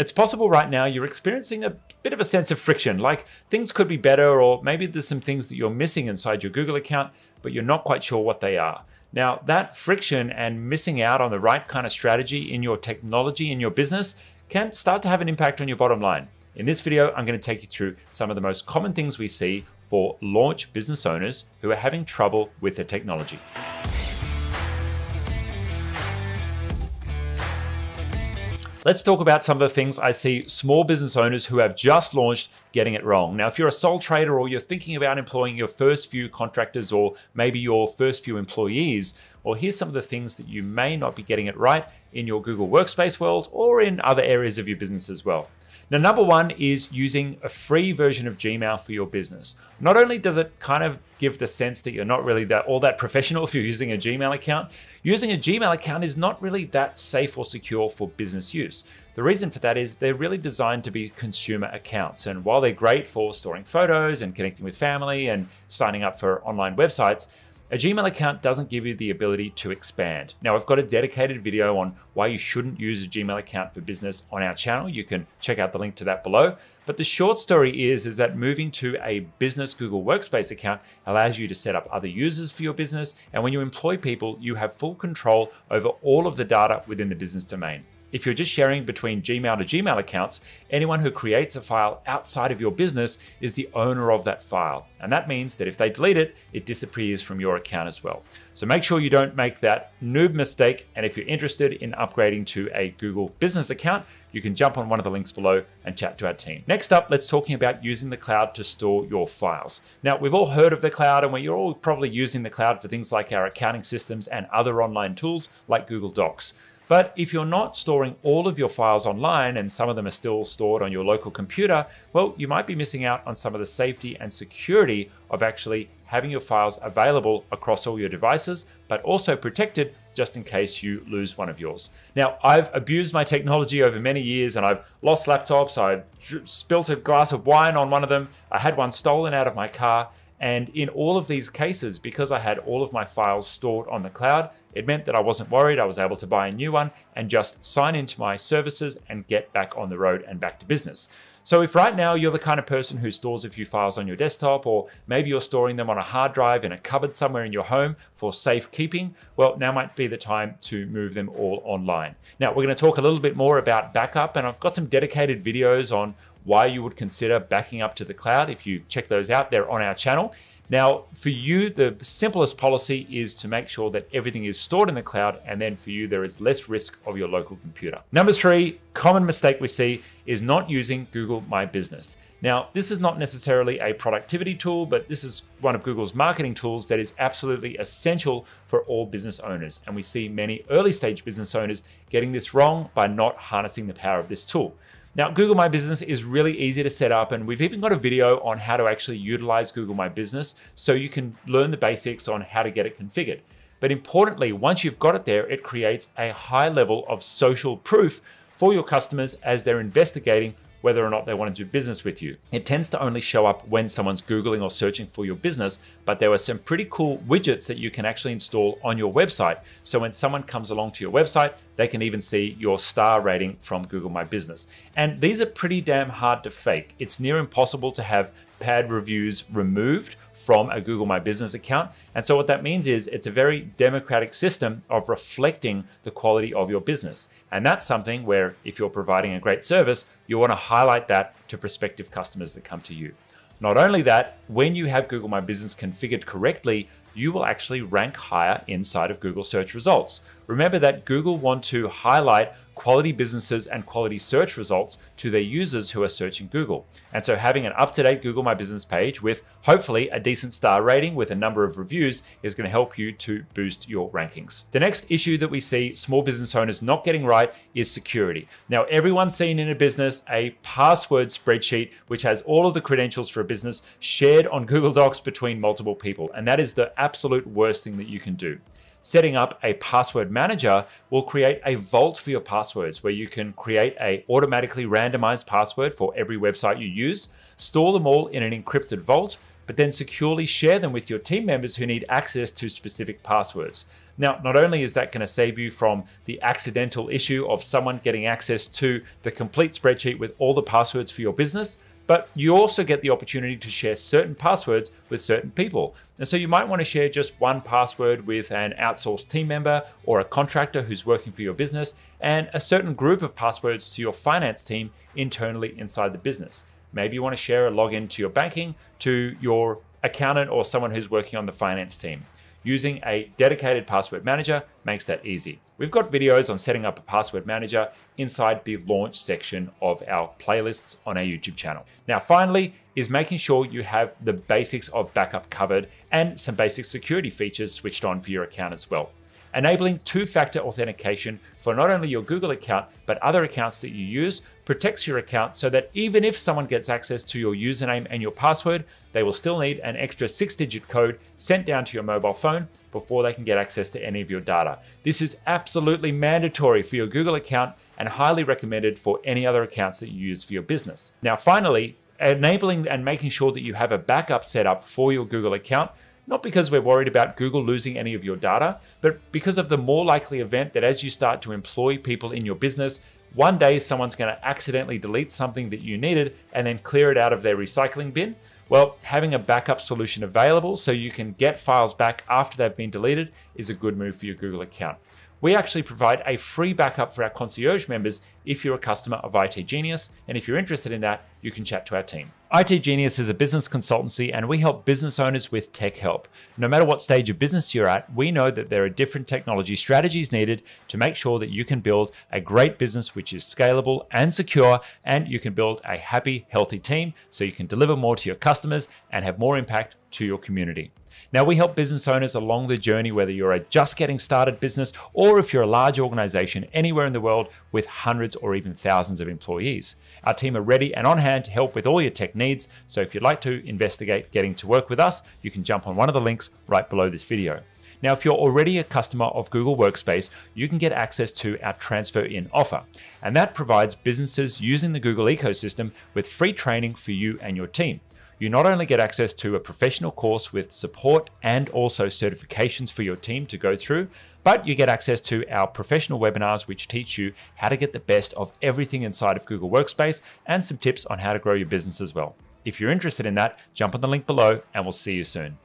It's possible right now you're experiencing a bit of a sense of friction, like things could be better, or maybe there's some things that you're missing inside your Google account, but you're not quite sure what they are. Now, that friction and missing out on the right kind of strategy in your technology, in your business, can start to have an impact on your bottom line. In this video, I'm going to take you through some of the most common things we see for launch business owners who are having trouble with their technology. Let's talk about some of the things I see small business owners who have just launched getting it wrong. Now, if you're a sole trader or you're thinking about employing your first few contractors or maybe your first few employees, well, here's some of the things that you may not be getting it right in your Google Workspace world or in other areas of your business as well. Now, number one is using a free version of Gmail for your business. Not only does it kind of give the sense that you're not really that all that professional if you're using a Gmail account, using a Gmail account is not really that safe or secure for business use. The reason for that is they're really designed to be consumer accounts. And while they're great for storing photos and connecting with family and signing up for online websites, a Gmail account doesn't give you the ability to expand. Now, I've got a dedicated video on why you shouldn't use a Gmail account for business on our channel. You can check out the link to that below. But the short story is, is that moving to a business Google Workspace account allows you to set up other users for your business. And when you employ people, you have full control over all of the data within the business domain. If you're just sharing between Gmail to Gmail accounts, anyone who creates a file outside of your business is the owner of that file. And that means that if they delete it, it disappears from your account as well. So make sure you don't make that noob mistake. And if you're interested in upgrading to a Google business account, you can jump on one of the links below and chat to our team. Next up, let's talking about using the cloud to store your files. Now, we've all heard of the cloud and we're all probably using the cloud for things like our accounting systems and other online tools like Google Docs. But if you're not storing all of your files online and some of them are still stored on your local computer, well, you might be missing out on some of the safety and security of actually having your files available across all your devices, but also protected just in case you lose one of yours. Now, I've abused my technology over many years and I've lost laptops, I have spilt a glass of wine on one of them, I had one stolen out of my car, and in all of these cases, because I had all of my files stored on the cloud, it meant that I wasn't worried. I was able to buy a new one and just sign into my services and get back on the road and back to business. So if right now you're the kind of person who stores a few files on your desktop, or maybe you're storing them on a hard drive in a cupboard somewhere in your home for safekeeping, well, now might be the time to move them all online. Now, we're gonna talk a little bit more about backup, and I've got some dedicated videos on why you would consider backing up to the cloud. If you check those out, they're on our channel. Now, for you, the simplest policy is to make sure that everything is stored in the cloud, and then for you, there is less risk of your local computer. Number three, common mistake we see is not using Google My Business. Now, this is not necessarily a productivity tool, but this is one of Google's marketing tools that is absolutely essential for all business owners. And we see many early stage business owners getting this wrong by not harnessing the power of this tool. Now, Google My Business is really easy to set up, and we've even got a video on how to actually utilize Google My Business so you can learn the basics on how to get it configured. But importantly, once you've got it there, it creates a high level of social proof for your customers as they're investigating whether or not they want to do business with you. It tends to only show up when someone's Googling or searching for your business, but there are some pretty cool widgets that you can actually install on your website. So when someone comes along to your website, they can even see your star rating from Google My Business. And these are pretty damn hard to fake. It's near impossible to have bad reviews removed from a Google My Business account. And so, what that means is it's a very democratic system of reflecting the quality of your business. And that's something where, if you're providing a great service, you want to highlight that to prospective customers that come to you. Not only that, when you have Google My Business configured correctly, you will actually rank higher inside of Google search results. Remember that Google want to highlight quality businesses and quality search results to their users who are searching Google. And so having an up-to-date Google My Business page with hopefully a decent star rating with a number of reviews is going to help you to boost your rankings. The next issue that we see small business owners not getting right is security. Now, everyone's seen in a business a password spreadsheet which has all of the credentials for a business shared on Google Docs between multiple people, and that is the absolute worst thing that you can do setting up a password manager will create a vault for your passwords where you can create a automatically randomized password for every website you use, store them all in an encrypted vault, but then securely share them with your team members who need access to specific passwords. Now, not only is that going to save you from the accidental issue of someone getting access to the complete spreadsheet with all the passwords for your business, but you also get the opportunity to share certain passwords with certain people. And so you might want to share just one password with an outsourced team member or a contractor who's working for your business, and a certain group of passwords to your finance team internally inside the business. Maybe you want to share a login to your banking, to your accountant, or someone who's working on the finance team. Using a dedicated password manager makes that easy. We've got videos on setting up a password manager inside the launch section of our playlists on our YouTube channel. Now, finally, is making sure you have the basics of backup covered and some basic security features switched on for your account as well. Enabling two-factor authentication for not only your Google account, but other accounts that you use protects your account so that even if someone gets access to your username and your password, they will still need an extra six-digit code sent down to your mobile phone before they can get access to any of your data. This is absolutely mandatory for your Google account and highly recommended for any other accounts that you use for your business. Now, finally, enabling and making sure that you have a backup set up for your Google account not because we're worried about Google losing any of your data, but because of the more likely event that as you start to employ people in your business, one day someone's going to accidentally delete something that you needed and then clear it out of their recycling bin. Well, having a backup solution available so you can get files back after they've been deleted is a good move for your Google account. We actually provide a free backup for our concierge members if you're a customer of IT Genius. And if you're interested in that, you can chat to our team. IT Genius is a business consultancy and we help business owners with tech help. No matter what stage of business you're at, we know that there are different technology strategies needed to make sure that you can build a great business which is scalable and secure, and you can build a happy, healthy team so you can deliver more to your customers and have more impact to your community. Now, we help business owners along the journey, whether you're a just getting started business or if you're a large organization anywhere in the world with hundreds or even thousands of employees. Our team are ready and on hand to help with all your tech needs. So, if you'd like to investigate getting to work with us, you can jump on one of the links right below this video. Now, if you're already a customer of Google Workspace, you can get access to our Transfer In offer. And that provides businesses using the Google ecosystem with free training for you and your team you not only get access to a professional course with support and also certifications for your team to go through, but you get access to our professional webinars, which teach you how to get the best of everything inside of Google Workspace and some tips on how to grow your business as well. If you're interested in that, jump on the link below and we'll see you soon.